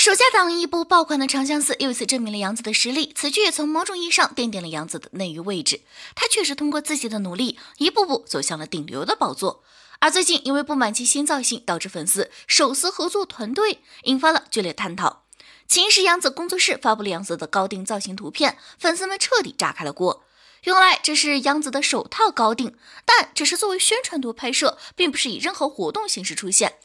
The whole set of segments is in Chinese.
手下党一部爆款的《长相思》又一次证明了杨紫的实力，此剧也从某种意义上奠定了杨紫的内娱位置。她确实通过自己的努力，一步步走向了顶流的宝座。而最近，因为不满其新造型，导致粉丝手撕合作团队，引发了剧烈探讨。秦时杨紫工作室发布了杨紫的高定造型图片，粉丝们彻底炸开了锅。原来这是杨紫的手套高定，但只是作为宣传图拍摄，并不是以任何活动形式出现。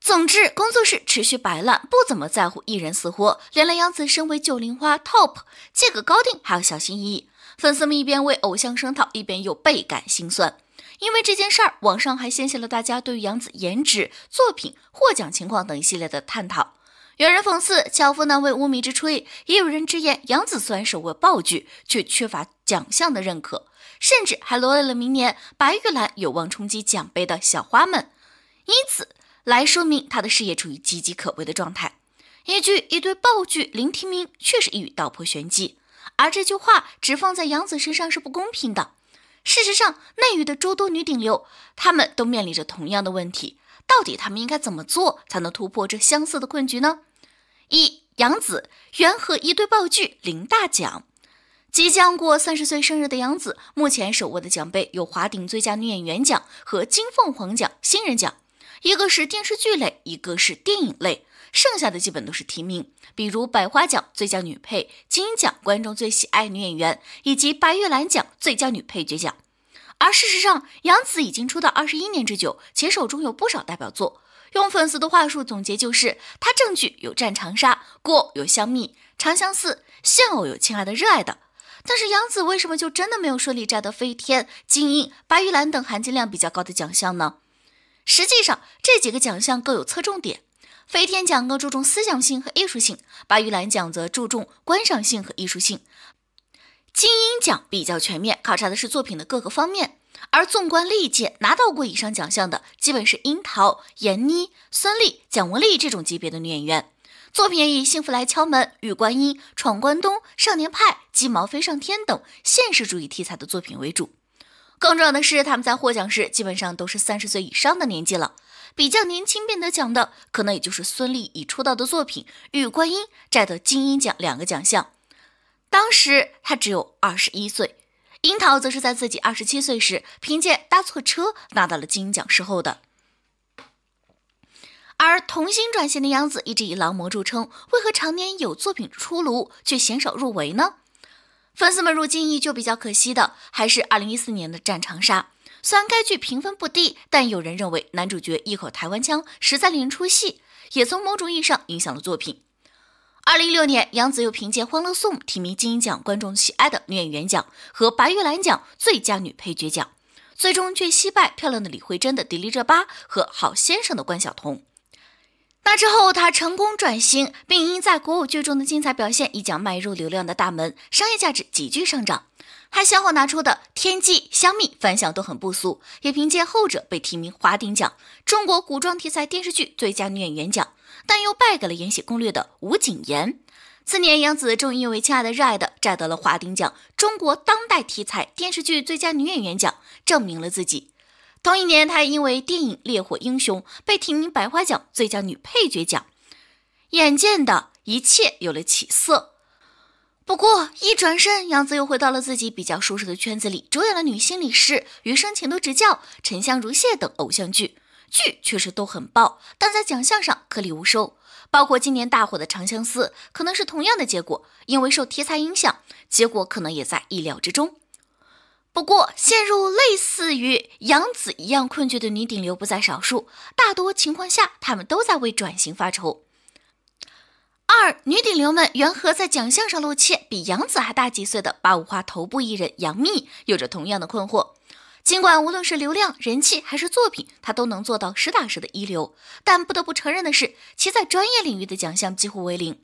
总之，工作室持续摆烂，不怎么在乎艺人死活。连累杨紫，身为九零花 top，借个高定还要小心翼翼。粉丝们一边为偶像声讨，一边又倍感心酸。因为这件事儿，网上还掀起了大家对于杨紫颜值、作品、获奖情况等一系列的探讨。有人讽刺“巧妇难为无米之炊”，也有人直言杨紫虽然手握爆剧，却缺乏奖项的认可，甚至还罗列了明年白玉兰有望冲击奖杯的小花们。因此。来说明他的事业处于岌岌可危的状态。一句一堆爆剧零提名，确实一语道破玄机。而这句话只放在杨子身上是不公平的。事实上，内娱的诸多女顶流，她们都面临着同样的问题。到底她们应该怎么做才能突破这相似的困局呢？一杨子缘何一对爆剧零大奖？即将过三十岁生日的杨子，目前手握的奖杯有华鼎最佳女演员奖和金凤凰奖新人奖。一个是电视剧类，一个是电影类，剩下的基本都是提名，比如百花奖最佳女配、金鹰奖观众最喜爱女演员，以及白玉兰奖最佳女配角奖。而事实上，杨紫已经出道二十一年之久，且手中有不少代表作。用粉丝的话术总结就是：她正剧有《战长沙》，过有《香蜜》，长相思，现偶有《亲爱的热爱的》。但是杨紫为什么就真的没有顺利摘得飞天、金鹰、白玉兰等含金量比较高的奖项呢？实际上，这几个奖项各有侧重点。飞天奖更注重思想性和艺术性，白玉兰奖则注重观赏性和艺术性。金鹰奖比较全面，考察的是作品的各个方面。而纵观历届拿到过以上奖项的，基本是樱桃、闫妮、孙俪、蒋雯丽这种级别的女演员，作品也以《幸福来敲门》《玉观音》《闯关东》《少年派》《鸡毛飞上天》等现实主义题材的作品为主。更重要的是，他们在获奖时基本上都是三十岁以上的年纪了。比较年轻便得奖的，可能也就是孙俪已出道的作品《玉观音》摘得金鹰奖两个奖项，当时她只有二十一岁；樱桃则是在自己二十七岁时凭借搭错车拿到了金鹰奖之后的。而童星转型的杨紫一直以劳模著称，为何常年有作品出炉却鲜少入围呢？粉丝们如今依就比较可惜的，还是二零一四年的《战长沙》。虽然该剧评分不低，但有人认为男主角一口台湾腔实在令人出戏，也从某种意义上影响了作品。二零一六年，杨紫又凭借《欢乐颂》提名金鹰奖观众喜爱的女演员奖和白玉兰奖最佳女配角奖，最终却惜败漂亮的李慧珍的《迪丽热巴》和好先生的关晓彤。那之后，他成功转型，并因在国舞剧中的精彩表现，一脚迈入流量的大门，商业价值急剧上涨。还先后拿出的《天际》《香蜜》，反响都很不俗，也凭借后者被提名华鼎奖中国古装题材电视剧最佳女演员奖，但又败给了《延禧攻略》的吴谨言。次年，杨紫终于因为《亲爱的热爱的》摘得了华鼎奖中国当代题材电视剧最佳女演员奖，证明了自己。同一年，她还因为电影《烈火英雄》被提名百花奖最佳女配角奖。眼见的一切有了起色，不过一转身，杨紫又回到了自己比较舒适的圈子里，主演了女心理师《余生，请多指教》、《沉香如屑》等偶像剧，剧确实都很爆，但在奖项上颗粒无收。包括今年大火的《长相思》，可能是同样的结果，因为受题材影响，结果可能也在意料之中。不过，陷入类似于杨子一样困局的女顶流不在少数，大多情况下，她们都在为转型发愁。二女顶流们缘何在奖项上露怯？比杨子还大几岁的八五花头部艺人杨幂，有着同样的困惑。尽管无论是流量、人气还是作品，她都能做到实打实的一流，但不得不承认的是，其在专业领域的奖项几乎为零。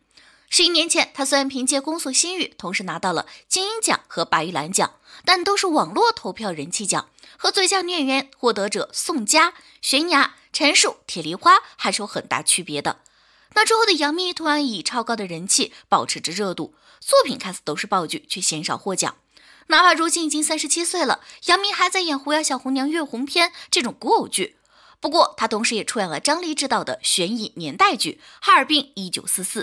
十一年前，他虽然凭借《宫锁新语》同时拿到了金鹰奖和白玉兰奖，但都是网络投票人气奖和最佳女演员获得者宋佳、悬崖、陈数、铁梨花还是有很大区别的。那之后的杨幂突然以超高的人气保持着热度，作品看似都是爆剧，却鲜少获奖。哪怕如今已经三十七岁了，杨幂还在演《狐妖小红娘月红篇》这种古偶剧。不过她同时也出演了张黎执导的悬疑年代剧《哈尔滨一九四四》。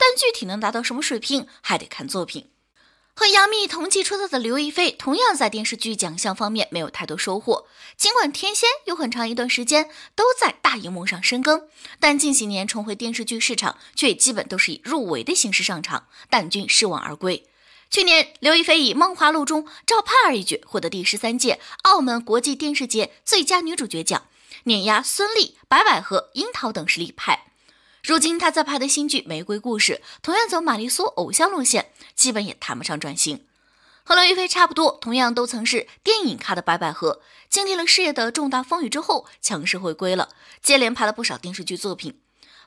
但具体能达到什么水平，还得看作品。和杨幂同期出道的刘亦菲，同样在电视剧奖项方面没有太多收获。尽管天仙有很长一段时间都在大荧幕上深耕，但近几年重回电视剧市场，却也基本都是以入围的形式上场，但均失望而归。去年，刘亦菲以《梦华录》中赵盼儿一角，获得第十三届澳门国际电视节最佳女主角奖，碾压孙俪、白百合、樱桃等实力派。如今他在拍的新剧《玫瑰故事》同样走玛丽苏偶像路线，基本也谈不上转型。和刘亦菲差不多，同样都曾是电影咖的白百合，经历了事业的重大风雨之后强势回归了，接连拍了不少电视剧作品。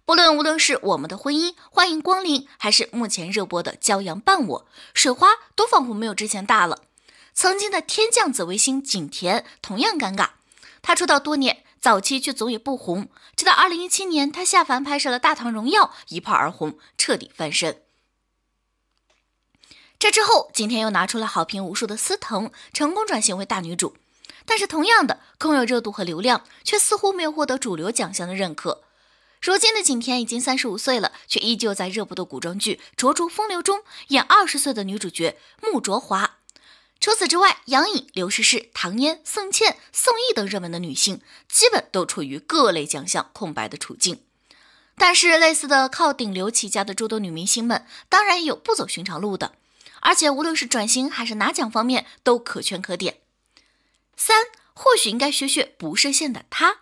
不论无论是《我们的婚姻》《欢迎光临》，还是目前热播的《骄阳伴我》，水花都仿佛没有之前大了。曾经的天降紫薇星景甜同样尴尬，她出道多年。早期却总也不红，直到二零一七年，她下凡拍摄了《大唐荣耀》，一炮而红，彻底翻身。这之后，景甜又拿出了好评无数的《司藤》，成功转型为大女主。但是，同样的空有热度和流量，却似乎没有获得主流奖项的认可。如今的景甜已经三十五岁了，却依旧在热播的古装剧《灼灼风流》中演二十岁的女主角穆卓华。除此之外，杨颖、刘诗诗、唐嫣、宋茜、宋轶等热门的女性，基本都处于各类奖项空白的处境。但是，类似的靠顶流起家的诸多女明星们，当然也有不走寻常路的，而且无论是转型还是拿奖方面，都可圈可点。三，或许应该学学不设限的她。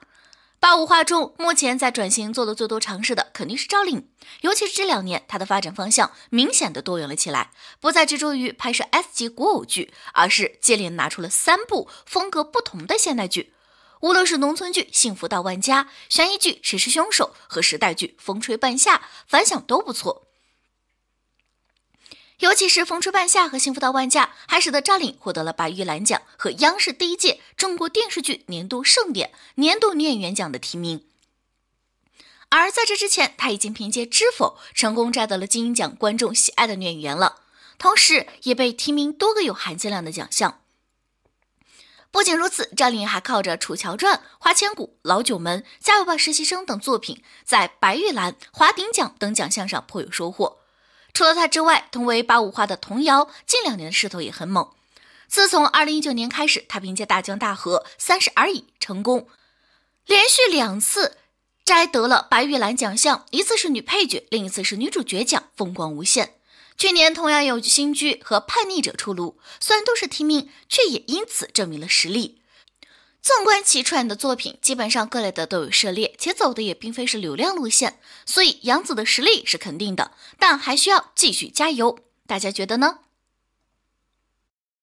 八五花中，目前在转型做的最多尝试的肯定是赵丽颖，尤其是这两年，她的发展方向明显的多元了起来，不再执着于拍摄 S 级古偶剧，而是接连拿出了三部风格不同的现代剧，无论是农村剧《幸福到万家》，悬疑剧《谁是凶手》和时代剧《风吹半夏》，反响都不错。尤其是《风吹半夏》和《幸福到万家》，还使得赵丽获得了白玉兰奖和央视第一届中国电视剧年度盛典年度女演员奖的提名。而在这之前，她已经凭借《知否》成功摘得了金鹰奖观众喜爱的女演员了，同时也被提名多个有含金量的奖项。不仅如此，赵丽还靠着《楚乔传》《花千骨》《老九门》《加油吧实习生》等作品，在白玉兰、华鼎奖等奖项上颇有收获。除了他之外，同为八五花的童瑶，近两年的势头也很猛。自从二零一九年开始，她凭借《大江大河》《三十而已》成功，连续两次摘得了白玉兰奖项，一次是女配角，另一次是女主角奖，风光无限。去年同样有新剧和《叛逆者》出炉，虽然都是提名，却也因此证明了实力。纵观其出演的作品，基本上各类的都有涉猎，且走的也并非是流量路线，所以杨紫的实力是肯定的，但还需要继续加油。大家觉得呢？